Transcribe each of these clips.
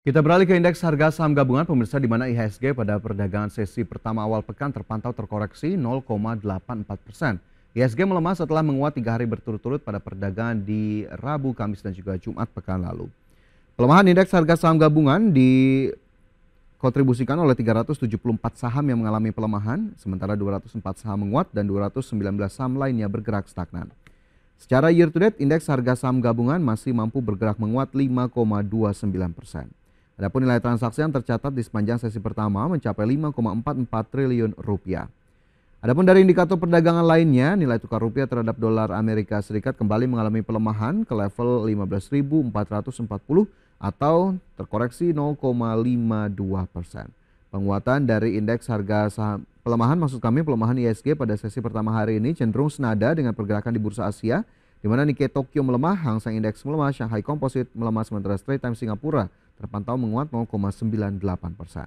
Kita beralih ke indeks harga saham gabungan pemirsa di mana IHSG pada perdagangan sesi pertama awal pekan terpantau terkoreksi 0,84 persen. IHSG melemah setelah menguat tiga hari berturut-turut pada perdagangan di Rabu, Kamis dan juga Jumat pekan lalu. Pelemahan indeks harga saham gabungan dikontribusikan oleh 374 saham yang mengalami pelemahan, sementara 204 saham menguat dan 219 saham lainnya bergerak stagnan. Secara year to date, indeks harga saham gabungan masih mampu bergerak menguat 5,29 persen. Adapun nilai transaksi yang tercatat di sepanjang sesi pertama mencapai 5,44 triliun rupiah. Adapun dari indikator perdagangan lainnya, nilai tukar rupiah terhadap dolar Amerika Serikat kembali mengalami pelemahan ke level 15.440 atau terkoreksi 0,52 persen. Penguatan dari indeks harga saham pelemahan maksud kami pelemahan ISG pada sesi pertama hari ini cenderung senada dengan pergerakan di bursa Asia di mana Nikkei Tokyo melemah, Hang Seng Index melemah, Shanghai Composite melemah sementara Straits Times Singapura terpantau menguat 0,98 persen.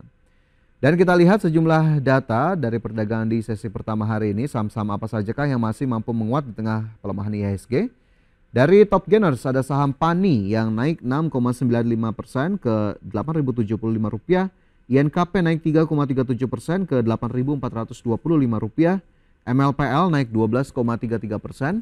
Dan kita lihat sejumlah data dari perdagangan di sesi pertama hari ini, saham-saham apa sajakah yang masih mampu menguat di tengah pelemahan IHSG. Dari top gainers ada saham Pani yang naik 6,95 persen ke Rp8.075, INKP naik 3,37 persen ke Rp8.425, MLPL naik 12,33 persen,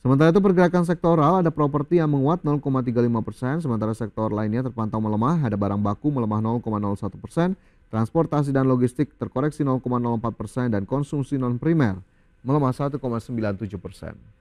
Sementara itu pergerakan sektoral ada properti yang menguat 0,35 persen, sementara sektor lainnya terpantau melemah, ada barang baku melemah 0,01 persen, transportasi dan logistik terkoreksi 0,04 persen, dan konsumsi non primer melemah 1,97 persen.